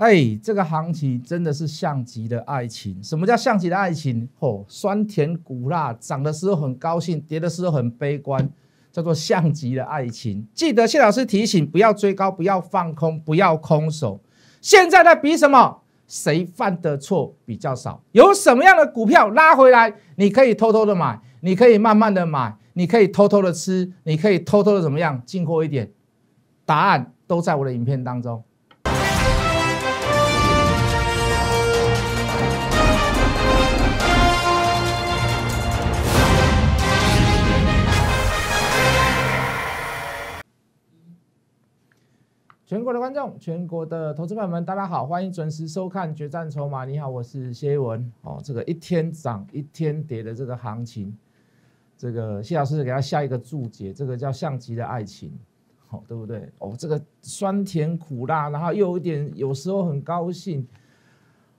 哎，这个行情真的是像极了爱情。什么叫像极了爱情？哦，酸甜苦辣，涨的时候很高兴，跌的时候很悲观，叫做像极了爱情。记得谢老师提醒，不要追高，不要放空，不要空手。现在在比什么？谁犯的错比较少？有什么样的股票拉回来，你可以偷偷的买，你可以慢慢的买，你可以偷偷的吃，你可以偷偷的怎么样进货一点？答案都在我的影片当中。全国的观众，全国的投资朋友们，大家好，欢迎准时收看《决战筹码》。你好，我是谢文。哦，这个一天涨一天跌的这个行情，这个谢老师给他下一个注解，这个叫像机的爱情，好对不对？哦，这个酸甜苦辣，然后又有一点，有时候很高兴。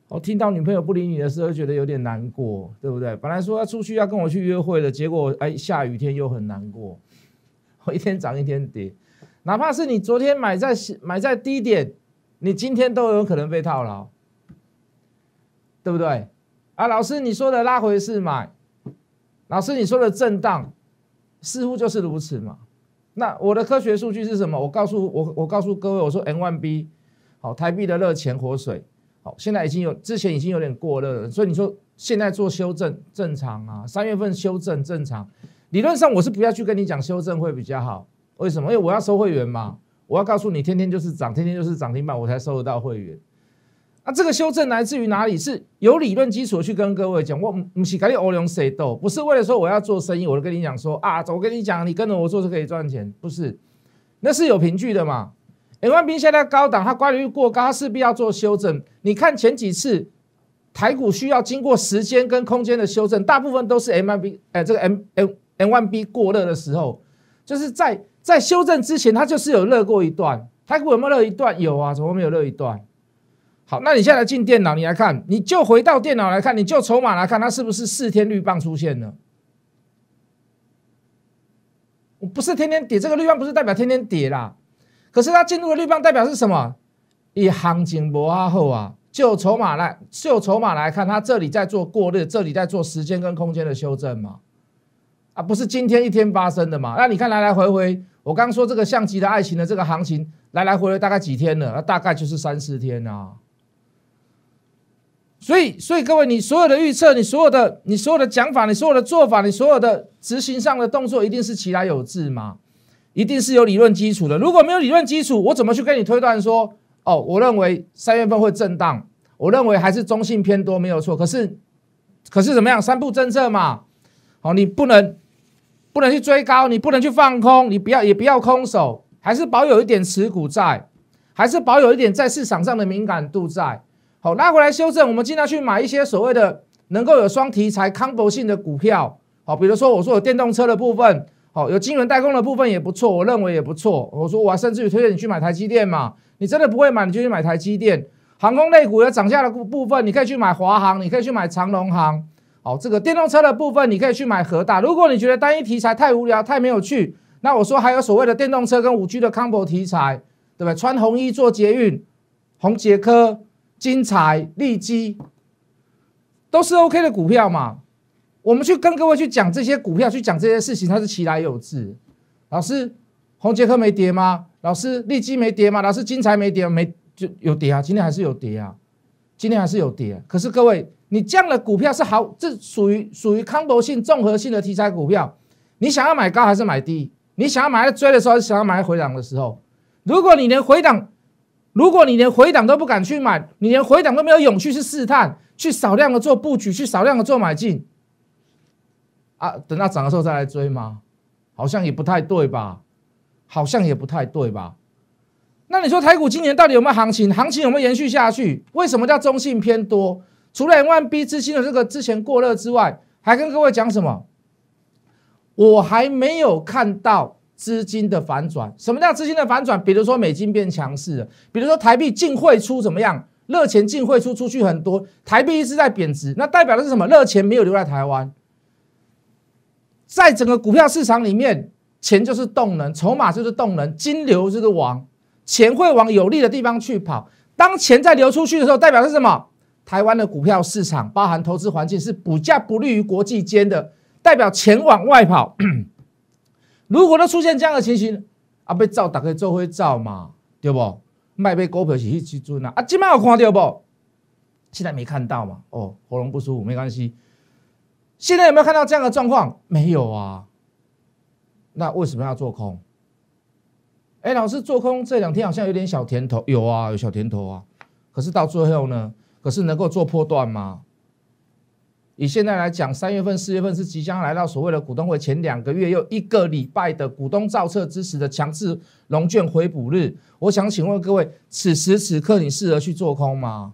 哦，听到女朋友不理你的时候，觉得有点难过，对不对？本来说要出去要跟我去约会的，结果哎，下雨天又很难过。我一天涨一天跌。哪怕是你昨天买在买在低点，你今天都有可能被套牢，对不对？啊，老师你说的拉回是买，老师你说的震荡，似乎就是如此嘛。那我的科学数据是什么？我告诉我，我告诉各位，我说 N one B，好，台币的热钱活水，好，现在已经有之前已经有点过热了，所以你说现在做修正正常啊，三月份修正正常，理论上我是不要去跟你讲修正会比较好。为什么？因为我要收会员嘛，我要告诉你，天天就是涨，天天就是涨停板，我才收得到会员。那这个修正来自于哪里？是有理论基础去跟各位讲。我欧龙斗，不是为了说我要做生意，我就跟你讲说啊，我跟你讲，你跟着我做是可以赚钱，不是？那是有凭据的嘛。m one b 现在高档，它概率过高，它势必要做修正。你看前几次台股需要经过时间跟空间的修正，大部分都是 m one b 哎，这个 M M m one b 过热的时候，就是在。在修正之前，它就是有勒过一段。台股有没有勒一段？有啊，怎么没有勒一段？好，那你现在进电脑，你来看，你就回到电脑来看，你就筹码来看，它是不是四天绿棒出现了？我不是天天跌，这个绿棒不是代表天天跌啦。可是它进入的绿棒，代表是什么？以行情博啊后啊，就筹码来就筹码来看，它这里在做过热，这里在做时间跟空间的修正嘛？啊，不是今天一天发生的嘛？那你看来来回回。我刚说这个相机的爱情的这个行情来来回回大概几天了，那大概就是三四天啊。所以，所以各位，你所有的预测，你所有的，你所有的讲法，你所有的做法，你所有的执行上的动作，一定是其来有致吗？一定是有理论基础的。如果没有理论基础，我怎么去跟你推断说，哦，我认为三月份会震荡，我认为还是中性偏多没有错。可是，可是怎么样？三步政策嘛，好，你不能。不能去追高，你不能去放空，你不要也不要空手，还是保有一点持股在，还是保有一点在市场上的敏感度在。好，拉回来修正，我们尽量去买一些所谓的能够有双题材康博性的股票。好，比如说我说有电动车的部分，好，有晶圆代工的部分也不错，我认为也不错。我说我甚至于推荐你去买台积电嘛，你真的不会买，你就去买台积电。航空类股有涨价的部部分，你可以去买华航，你可以去买长隆航。好，这个电动车的部分你可以去买核大。如果你觉得单一题材太无聊、太没有趣，那我说还有所谓的电动车跟五 G 的 Combo 题材，对不对？穿红衣做捷运，红杰科、金财、利基都是 OK 的股票嘛。我们去跟各位去讲这些股票，去讲这些事情，它是其来有志。老师，红杰科没跌吗？老师，利基没跌吗？老师，金财没跌没就有跌啊，今天还是有跌啊，今天还是有跌。可是各位。你这样的股票是好，这属于属于康博性综合性的题材股票。你想要买高还是买低？你想要买在追的时候，还是想要买在回档的时候？如果你连回档，如果你连回档都不敢去买，你连回档都没有勇气去试探，去少量的做布局，去少量的做买进，啊，等到涨的时候再来追吗？好像也不太对吧？好像也不太对吧？那你说台股今年到底有没有行情？行情有没有延续下去？为什么叫中性偏多？除了万 B 资金的这个之前过热之外，还跟各位讲什么？我还没有看到资金的反转。什么叫资金的反转？比如说美金变强势了，比如说台币净汇出怎么样？热钱净汇出出去很多，台币一直在贬值，那代表的是什么？热钱没有留在台湾。在整个股票市场里面，钱就是动能，筹码就是动能，金流就是王。钱会往有利的地方去跑。当钱在流出去的时候，代表的是什么？台湾的股票市场包含投资环境是补价不利于国际间的，代表钱往外跑。如果都出现这样的情形，啊，被照大家做会照嘛，对不？卖被股票是去去尊啊，啊，今摆有看到不？现在没看到嘛，哦，喉咙不舒服没关系。现在有没有看到这样的状况？没有啊。那为什么要做空？哎，老师做空这两天好像有点小甜头，有啊，有小甜头啊。可是到最后呢？可是能够做破段吗？以现在来讲，三月份、四月份是即将来到所谓的股东会前两个月，又一个礼拜的股东造册之时的强制龙卷回补日。我想请问各位，此时此刻你适合去做空吗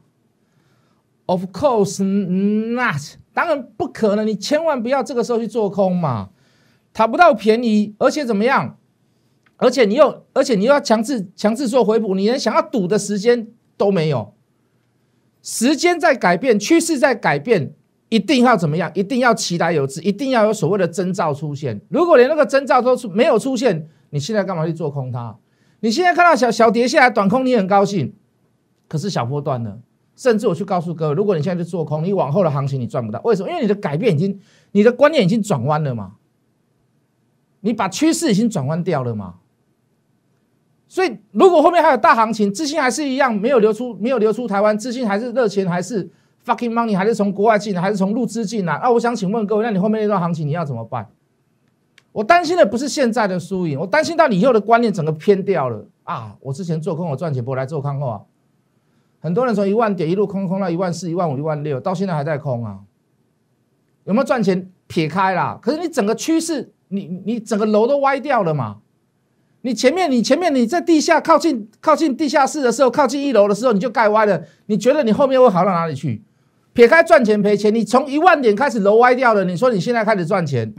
？Of course not，当然不可能。你千万不要这个时候去做空嘛，讨不到便宜，而且怎么样？而且你又而且你又要强制强制做回补，你连想要赌的时间都没有。时间在改变，趋势在改变，一定要怎么样？一定要期待有一定要有所谓的征兆出现。如果连那个征兆都是没有出现，你现在干嘛去做空它？你现在看到小小跌下来短空，你也很高兴。可是小波段呢？甚至我去告诉各位，如果你现在去做空，你往后的行情你赚不到。为什么？因为你的改变已经，你的观念已经转弯了嘛。你把趋势已经转弯掉了嘛。所以，如果后面还有大行情，资金还是一样没有流出，没有流出台湾，资金还是热钱，还是 fucking money，还是从国外进来，还是从入资进来。啊，我想请问各位，那你后面那段行情你要怎么办？我担心的不是现在的输赢，我担心到你以后的观念整个偏掉了啊！我之前做空我赚钱，不来做空后啊，很多人从一万点一路空空到一万四、一万五、一万六，到现在还在空啊，有没有赚钱撇开啦？可是你整个趋势，你你整个楼都歪掉了嘛？你前面，你前面，你在地下靠近靠近地下室的时候，靠近一楼的时候，你就盖歪了。你觉得你后面会好到哪里去？撇开赚钱赔钱，你从一万点开始楼歪掉了。你说你现在开始赚钱，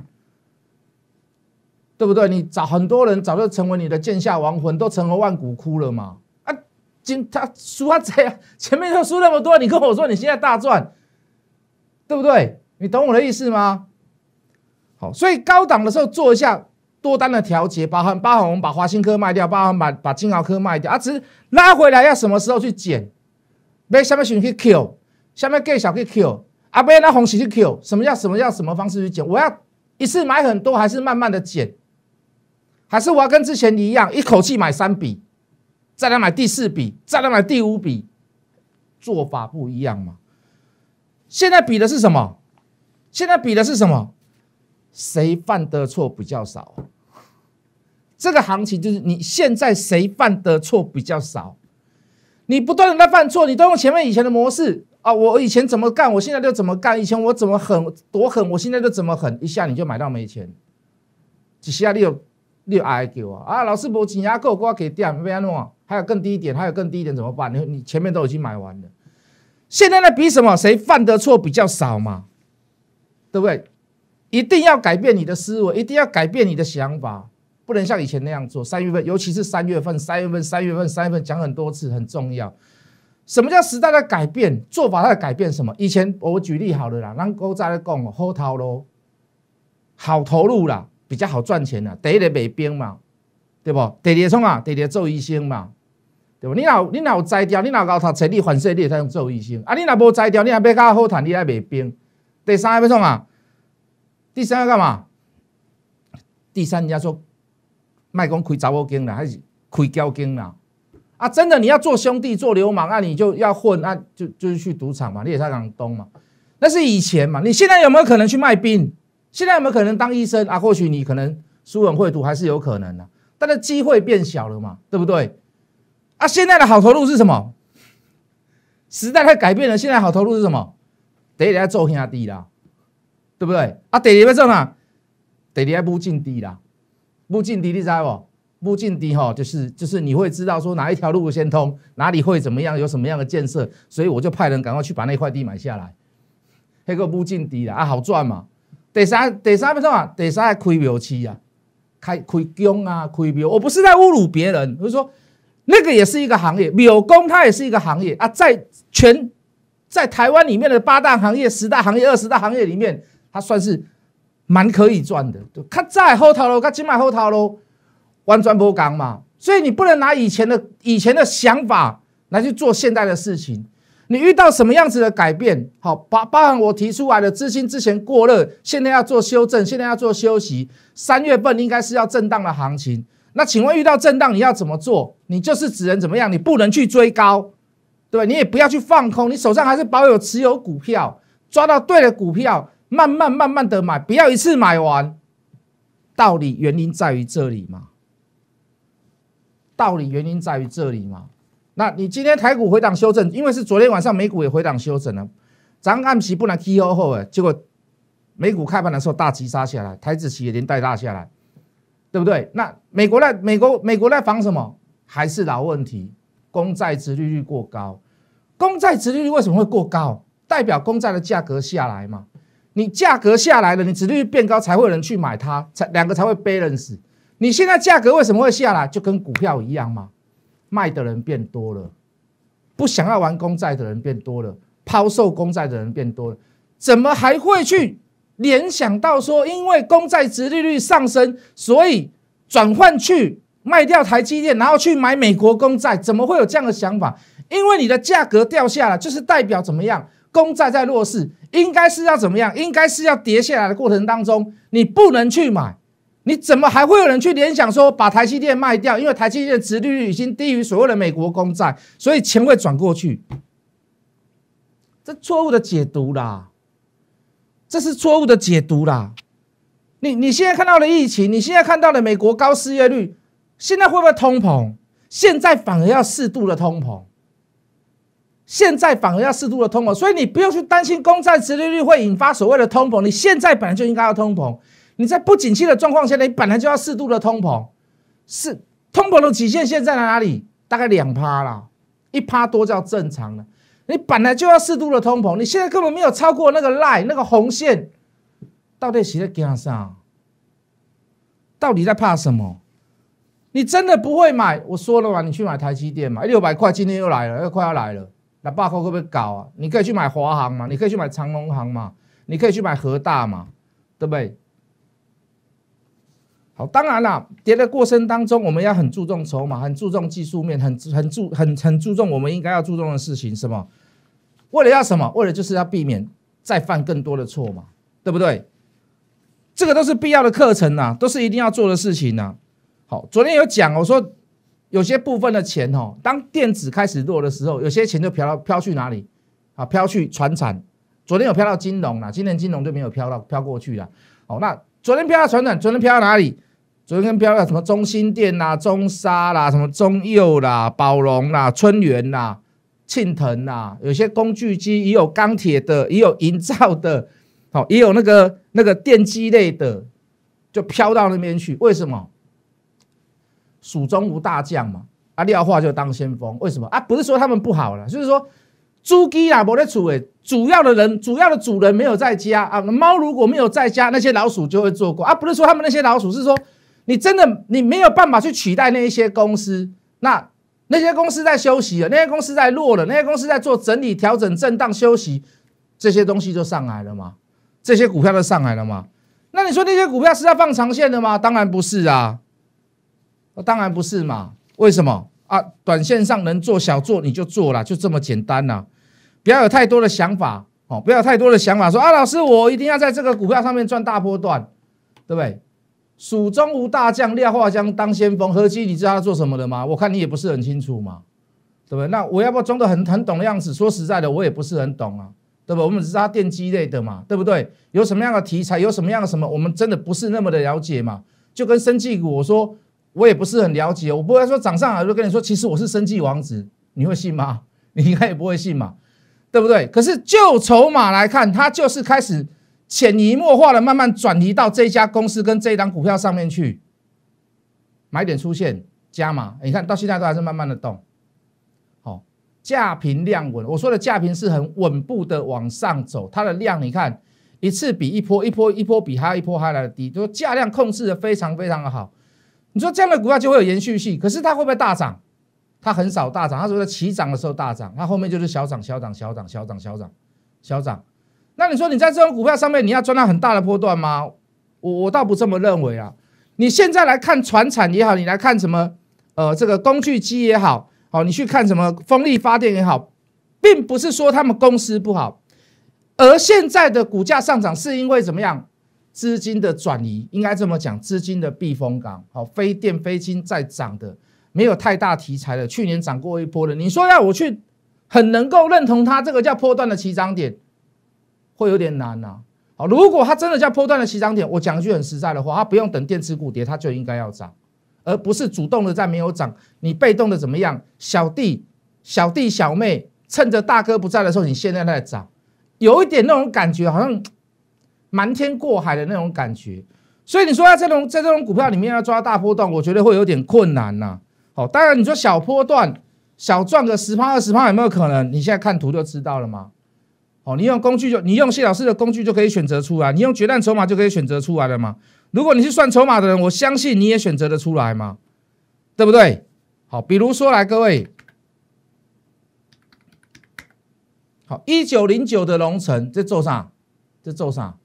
对不对？你找很多人早就成为你的剑下亡魂，都成了万古枯了嘛？啊，今他输他样，前面都输那么多，你跟我说你现在大赚，对不对？你懂我的意思吗？好，所以高档的时候做一下。多单的调节，包含包含我们把华新科卖掉，包含把把金豪科卖掉啊，只是拉回来要什么时候去减？被下面谁去 Q？下面 Gay 小去 Q？啊，被那红喜去 Q？什么叫什么叫什么方式去减？我要一次买很多，还是慢慢的减？还是我要跟之前一样，一口气买三笔，再来买第四笔，再来买第五笔？做法不一样嘛？现在比的是什么？现在比的是什么？谁犯的错比较少？这个行情就是你现在谁犯的错比较少？你不断的在犯错，你都用前面以前的模式啊！我以前怎么干，我现在就怎么干；以前我怎么狠多狠，我现在就怎么狠。一下你就买到没钱，一下你有你有 I Q 啊！啊，老师我紧压够，给我给掉，不要弄。还有更低一点，还有更低一点怎么办？你你前面都已经买完了，现在在比什么？谁犯的错比较少嘛？对不对？一定要改变你的思维，一定要改变你的想法，不能像以前那样做。三月份，尤其是三月份，三月份，三月份，三月份讲很多次，很重要。什么叫时代的改变？做法它改变什么？以前我举例好了啦，咱哥在那讲，核头咯，好投入啦，比较好赚钱啦。第一日卖冰嘛，对不？第二日从啊，第二做医生嘛，对不？你老你老有掉，你老搞他成你反射你也才能做医生啊？你哪无摘掉，你还要加好谈？你来卖冰？第三日要从啊？第三要干嘛？第三人家说卖公亏杂波金的还是亏交金的啊？真的你要做兄弟做流氓啊？你就要混啊，就就是去赌场嘛，你也在港东嘛，那是以前嘛。你现在有没有可能去卖兵？现在有没有可能当医生啊？或许你可能书文会读还是有可能的，但是机会变小了嘛，对不对？啊，现在的好投入是什么？时代它改变了，现在好投入是什么？得一下做兄弟啦。对不对？啊，第二分钟啊，第二还不进地啦，不进地你知哦，不进地哈，就是就是你会知道说哪一条路先通，哪里会怎么样，有什么样的建设，所以我就派人赶快去把那块地买下来，那个不进地啦，啊，好赚嘛。第三第三分钟啊，第三还开庙期啊，开开工啊，开庙。我不是在侮辱别人，我是说那个也是一个行业，庙工它也是一个行业啊，在全在台湾里面的八大行业、十大行业、二十大行业里面。它算是蛮可以赚的，看在后头喽，看金买后头喽，玩转波刚嘛，所以你不能拿以前的以前的想法来去做现代的事情。你遇到什么样子的改变？好，包包含我提出来的资金之前过热，现在要做修正，现在要做休息。三月份应该是要震荡的行情。那请问遇到震荡你要怎么做？你就是只能怎么样？你不能去追高，对你也不要去放空，你手上还是保有持有股票，抓到对的股票。慢慢慢慢的买，不要一次买完。道理原因在于这里嘛？道理原因在于这里嘛？那你今天台股回档修正，因为是昨天晚上美股也回档修正了，咱按期不能 k O 后哎，结果美股开盘的时候大急杀下来，台资企也连带拉下来，对不对？那美国在美国美国在防什么？还是老问题，公债殖利率过高。公债殖利率为什么会过高？代表公债的价格下来嘛？你价格下来了，你殖利率变高才会有人去买它，才两个才会背人死。你现在价格为什么会下来？就跟股票一样嘛，卖的人变多了，不想要玩公债的人变多了，抛售公债的人变多了，怎么还会去联想到说，因为公债殖利率上升，所以转换去卖掉台积电，然后去买美国公债？怎么会有这样的想法？因为你的价格掉下来，就是代表怎么样？公债在弱势，应该是要怎么样？应该是要跌下来的过程当中，你不能去买，你怎么还会有人去联想说把台积电卖掉？因为台积电的殖利率已经低于所谓的美国公债，所以钱会转过去。这错误的解读啦，这是错误的解读啦。你你现在看到了疫情，你现在看到了美国高失业率，现在会不会通膨？现在反而要适度的通膨。现在反而要适度的通膨，所以你不用去担心公债殖利率会引发所谓的通膨。你现在本来就应该要通膨，你在不景气的状况下，你本来就要适度的通膨。是通膨的极线现在在哪里？大概两趴啦，一趴多叫正常了。你本来就要适度的通膨，你现在根本没有超过那个 line 那个红线，到底谁在干上？到底在怕什么？你真的不会买？我说了嘛，你去买台积电嘛，六百块今天又来了，又快要来了。八股会不会搞啊？你可以去买华航嘛，你可以去买长隆航嘛，你可以去买核大嘛，对不对？好，当然啦，跌的过程当中，我们要很注重筹码，很注重技术面，很很注很很注重我们应该要注重的事情，什么？为了要什么？为了就是要避免再犯更多的错嘛，对不对？这个都是必要的课程呐，都是一定要做的事情呐。好，昨天有讲，我说。有些部分的钱哦，当电子开始落的时候，有些钱就飘到飘去哪里？啊，飘去船产。昨天有飘到金融啦，今天金融就没有飘到飘过去了。哦，那昨天飘到船产，昨天飘到哪里？昨天跟飘到什么中心电啦、中沙啦、什么中佑啦、宝龙啦、春园啦、庆腾啦，有些工具机也有钢铁的，也有营造的，哦，也有那个那个电机类的，就飘到那边去。为什么？蜀中无大将嘛，啊，廖化就当先锋。为什么啊？不是说他们不好了，就是说猪鸡啊没在厝哎，主要的人，主要的主人没有在家啊。猫如果没有在家，那些老鼠就会做过啊。不是说他们那些老鼠，是说你真的你没有办法去取代那一些公司。那那些公司在休息了，那些公司在落了，那些公司在做整理、调整、震荡、休息，这些东西就上来了嘛？这些股票就上来了嘛？那你说那些股票是要放长线的吗？当然不是啊。当然不是嘛？为什么啊？短线上能做小做你就做了，就这么简单了。不要有太多的想法哦，不要太多的想法，说啊，老师我一定要在这个股票上面赚大波段，对不对？蜀中无大将廖化将当先锋，何机你知道他做什么的吗？我看你也不是很清楚嘛，对不对？那我要不要装的很很懂的样子？说实在的，我也不是很懂啊，对不？我们只道电机类的嘛，对不对？有什么样的题材，有什么样的什么，我们真的不是那么的了解嘛。就跟生技股我说。我也不是很了解，我不会说涨上来就跟你说，其实我是生计王子，你会信吗？你应该也不会信嘛，对不对？可是就筹码来看，它就是开始潜移默化的慢慢转移到这家公司跟这一档股票上面去，买点出现加码，你看到现在都还是慢慢的动，好价平量稳，我说的价平是很稳步的往上走，它的量你看一次比一波一波一波比它一波还来的低，就价量控制的非常非常的好。你说这样的股票就会有延续性，可是它会不会大涨？它很少大涨，它只除在起涨的时候大涨，它后面就是小涨、小涨、小涨、小涨、小涨、小涨。那你说你在这种股票上面，你要赚到很大的波段吗？我我倒不这么认为啊。你现在来看船产也好，你来看什么呃这个工具机也好，好你去看什么风力发电也好，并不是说他们公司不好，而现在的股价上涨是因为怎么样？资金的转移应该这么讲，资金的避风港，好，非电非金在涨的没有太大题材了，去年涨过一波了。你说要我去很能够认同它，这个叫破断的起涨点，会有点难呐。好，如果它真的叫破断的起涨点，我讲一句很实在的话，它不用等电池股跌，它就应该要涨，而不是主动的在没有涨，你被动的怎么样？小弟、小弟、小妹，趁着大哥不在的时候，你现在在涨，有一点那种感觉，好像。瞒天过海的那种感觉，所以你说在这种在这种股票里面要抓大波段，我觉得会有点困难呐。好，当然你说小波段，小赚个十趴二十趴有没有可能？你现在看图就知道了吗？哦，你用工具就你用谢老师的工具就可以选择出来，你用决战筹码就可以选择出来了嘛。如果你是算筹码的人，我相信你也选择的出来嘛，对不对？好，比如说来各位，好，一九零九的龙城在做啥？在做啥？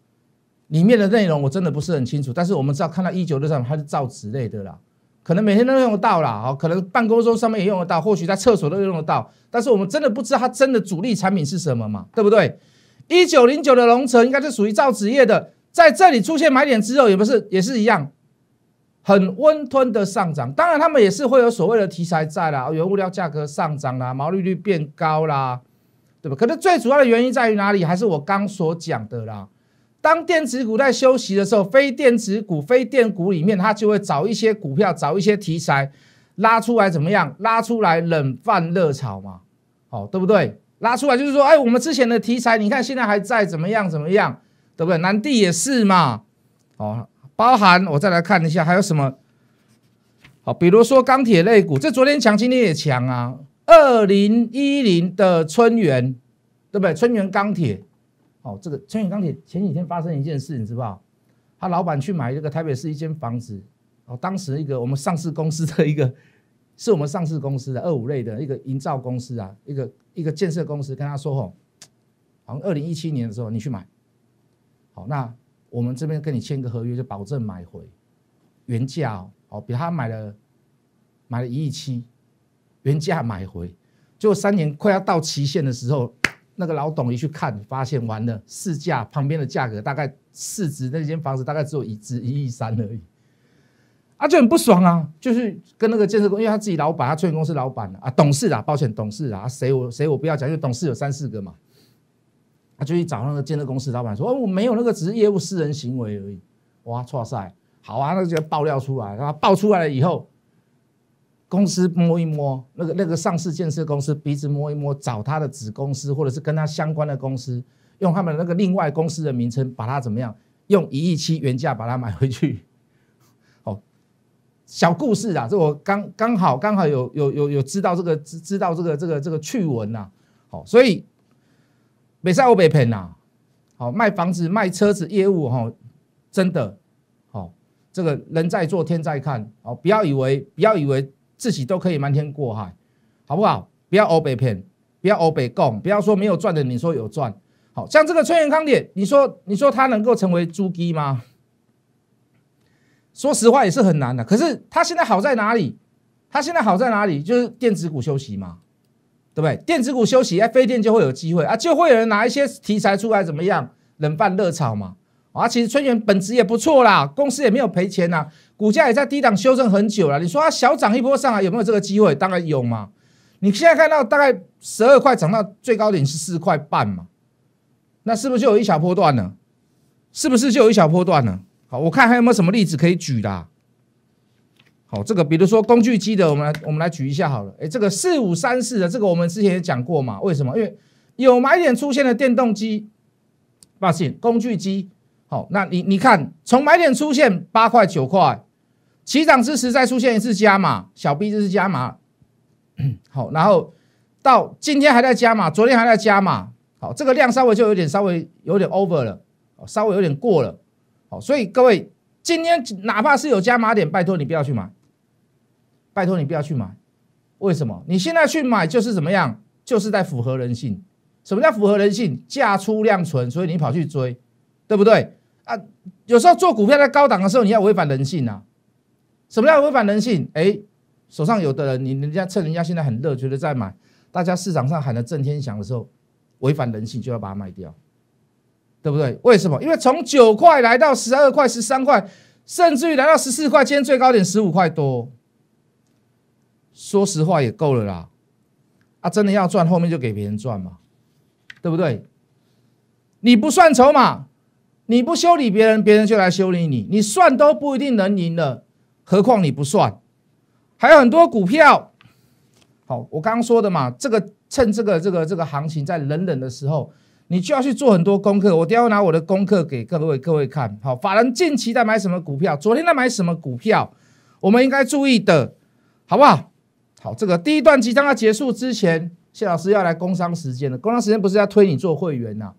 里面的内容我真的不是很清楚，但是我们知道看到一九六三它是造纸类的啦，可能每天都用得到啦，啊，可能办公桌上面也用得到，或许在厕所都用得到。但是我们真的不知道它真的主力产品是什么嘛，对不对？一九零九的龙城应该是属于造纸业的，在这里出现买点之后也不是也是一样，很温吞的上涨。当然他们也是会有所谓的题材在啦，原物料价格上涨啦，毛利率变高啦，对吧？可是最主要的原因在于哪里？还是我刚所讲的啦。当电子股在休息的时候，非电子股、非电股里面，它就会找一些股票，找一些题材，拉出来怎么样？拉出来冷饭热炒嘛，哦，对不对？拉出来就是说，哎，我们之前的题材，你看现在还在怎么样？怎么样？对不对？南帝也是嘛，哦，包含我再来看一下还有什么，好，比如说钢铁类股，这昨天强，今天也强啊。二零一零的春元，对不对？春元钢铁。哦，这个春雨钢铁前几天发生一件事，你知不知道？他老板去买这个台北市一间房子，哦，当时一个我们上市公司的一个，是我们上市公司的二五类的一个营造公司啊，一个一个建设公司跟他说，吼，好像二零一七年的时候你去买，好，那我们这边跟你签个合约，就保证买回原价，哦，好，比他买了买了一亿七，原价买回，最后三年快要到期限的时候。那个老董一去看，发现完了，市价旁边的价格大概市值那间房子大概只有一值一亿三而已，啊就很不爽啊，就是跟那个建设公，因为他自己老板，他创业公司老板啊，董事啊，抱歉董事啊，谁我谁我不要讲，因为董事有三四个嘛，他就去找那个建设公司老板说，哦我没有那个，只是业务私人行为而已，哇，错赛，好啊，那就爆料出来，后爆出来了以后。公司摸一摸那个那个上市建设公司，鼻子摸一摸，找他的子公司或者是跟他相关的公司，用他们那个另外公司的名称把它怎么样？用一亿七原价把它买回去。好，小故事啊，这我刚刚好刚好有有有有知道这个知知道这个这个这个趣闻呐。好，所以美赛欧北平呐，好卖房子卖车子业务哈，真的好，这个人在做天在看哦，不要以为不要以为。自己都可以瞒天过海，好不好？不要欧北骗，不要欧北供，不要说没有赚的，你说有赚。好像这个春元康点，你说你说他能够成为猪鸡吗？说实话也是很难的。可是他现在好在哪里？他现在好在哪里？就是电子股休息嘛，对不对？电子股休息，哎，a 电就会有机会啊，就会有人拿一些题材出来怎么样？冷饭热炒嘛。啊，其实春元本质也不错啦，公司也没有赔钱呐。股价也在低档修正很久了，你说它小涨一波上来有没有这个机会？当然有嘛！你现在看到大概十二块涨到最高点是四块半嘛？那是不是就有一小波段呢？是不是就有一小波段呢？好，我看还有没有什么例子可以举的？好，这个比如说工具机的，我们来我们来举一下好了。哎，这个四五三四的这个我们之前也讲过嘛？为什么？因为有买点出现的电动机，抱歉，工具机。好，那你你看从买点出现八块九块，起涨之时再出现一次加码，小 B 就是加码。好，然后到今天还在加码，昨天还在加码。好，这个量稍微就有点稍微有点 over 了，稍微有点过了。好，所以各位今天哪怕是有加码点，拜托你不要去买，拜托你不要去买。为什么？你现在去买就是怎么样？就是在符合人性。什么叫符合人性？价出量存，所以你跑去追，对不对？啊，有时候做股票在高档的时候，你要违反人性啊？什么叫违反人性？哎，手上有的人，你人家趁人家现在很热，觉得在买，大家市场上喊的震天响的时候，违反人性就要把它卖掉，对不对？为什么？因为从九块来到十二块、十三块，甚至于来到十四块，今天最高点十五块多，说实话也够了啦。啊，真的要赚，后面就给别人赚嘛，对不对？你不算筹码。你不修理别人，别人就来修理你。你算都不一定能赢了，何况你不算。还有很多股票，好，我刚刚说的嘛，这个趁这个这个这个行情在冷冷的时候，你就要去做很多功课。我等下会拿我的功课给各位各位看。好，法人近期在买什么股票？昨天在买什么股票？我们应该注意的，好不好？好，这个第一段即将要结束之前，谢老师要来工商时间了。工商时间不是要推你做会员呐？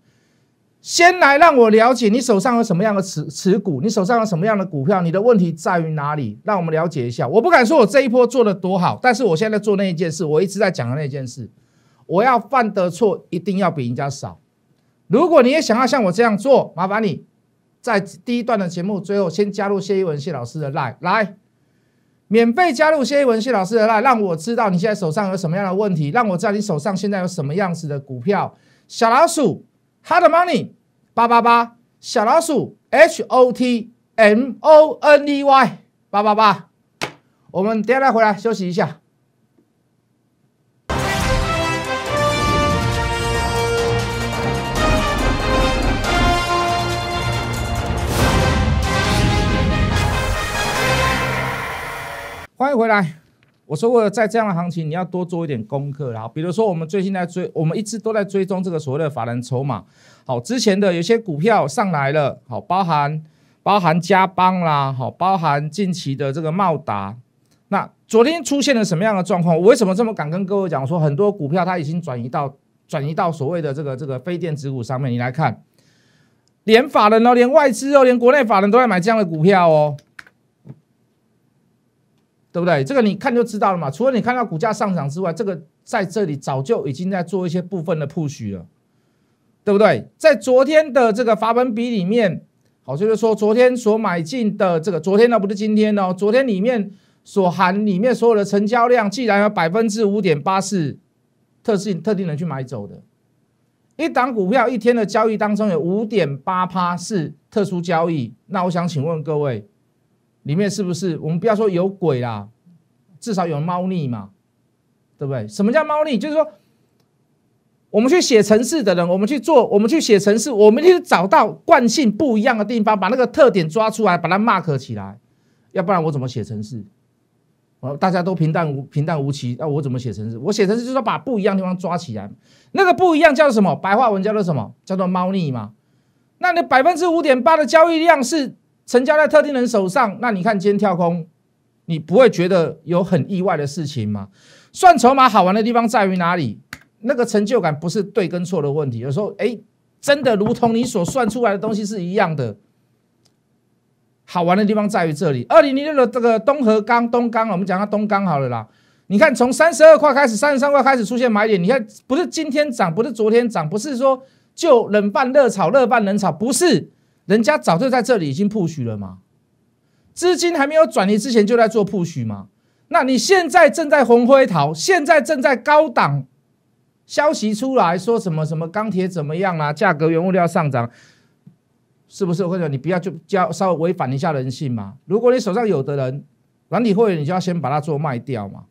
先来让我了解你手上有什么样的持持股，你手上有什么样的股票，你的问题在于哪里？让我们了解一下。我不敢说我这一波做的多好，但是我现在做那一件事，我一直在讲的那件事，我要犯的错一定要比人家少。如果你也想要像我这样做，麻烦你在第一段的节目最后先加入谢一文谢老师的 line 来，免费加入谢一文谢老师的 line，让我知道你现在手上有什么样的问题，让我知道你手上现在有什么样子的股票。小老鼠，Hard Money。八八八，小老鼠，H O T M O N E Y，八八八。我们接下来回来休息一下。欢迎回来。我说过，在这样的行情，你要多做一点功课。好，比如说我们最近在追，我们一直都在追踪这个所谓的法人筹码。好，之前的有些股票上来了，好，包含包含加邦啦，好，包含近期的这个茂达。那昨天出现了什么样的状况？我为什么这么敢跟各位讲？我说很多股票它已经转移到转移到所谓的这个这个非电子股上面。你来看，连法人哦，连外资哦，连国内法人都在买这样的股票哦。对不对？这个你看就知道了嘛。除了你看到股价上涨之外，这个在这里早就已经在做一些部分的铺叙了，对不对？在昨天的这个法本比里面，好就是说昨天所买进的这个，昨天呢不是今天哦，昨天里面所含里面所有的成交量，既然有百分之五点八是特定特定人去买走的，一档股票一天的交易当中有五点八趴是特殊交易，那我想请问各位。里面是不是我们不要说有鬼啦，至少有猫腻嘛，对不对？什么叫猫腻？就是说，我们去写城市的人，我们去做，我们去写城市，我们去找到惯性不一样的地方，把那个特点抓出来，把它 mark 起来，要不然我怎么写城市？我大家都平淡无平淡无奇，那我怎么写城市？我写城市就是说把不一样地方抓起来，那个不一样叫什么？白话文叫做什么？叫做猫腻嘛。那你百分之五点八的交易量是？成交在特定人手上，那你看今天跳空，你不会觉得有很意外的事情吗？算筹码好玩的地方在于哪里？那个成就感不是对跟错的问题。有时候，哎，真的如同你所算出来的东西是一样的。好玩的地方在于这里。二零零六的这个东和钢、东钢，我们讲下东钢好了啦。你看，从三十二块开始，三十三块开始出现买点。你看，不是今天涨，不是昨天涨，不是说就冷拌热炒、热拌冷炒，不是。人家早就在这里已经 push 了嘛，资金还没有转移之前就在做 push 嘛。那你现在正在红灰桃，现在正在高档消息出来说什么什么钢铁怎么样啦？价格、原物料上涨，是不是？或者你不要就叫稍微违反一下人性嘛？如果你手上有的人软体会员，你就要先把它做卖掉嘛。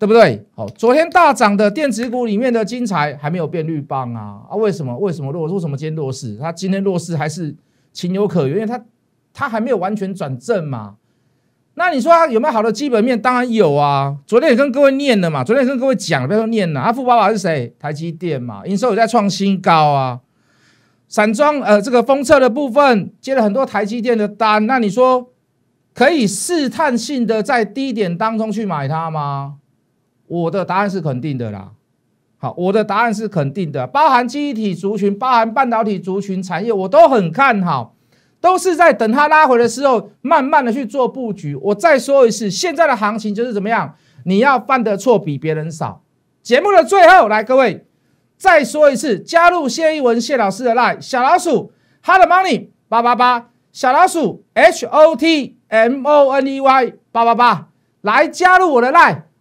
对不对？好，昨天大涨的电子股里面的金彩还没有变绿棒啊啊？为什么？为什么弱？为什么今天弱势？它今天弱势还是情有可原，因为它它还没有完全转正嘛。那你说它有没有好的基本面？当然有啊。昨天也跟各位念了嘛，昨天也跟各位讲，要说念了。阿富爸爸是谁？台积电嘛，营收有在创新高啊。散装呃，这个封测的部分接了很多台积电的单，那你说可以试探性的在低点当中去买它吗？我的答案是肯定的啦，好，我的答案是肯定的，包含晶体族群、包含半导体族群产业，我都很看好，都是在等它拉回的时候，慢慢的去做布局。我再说一次，现在的行情就是怎么样，你要犯的错比别人少。节目的最后，来各位再说一次，加入谢一文谢老师的赖小老鼠 hot money 八八八，小老鼠 h o t m o n e y 八八八，来加入我的赖。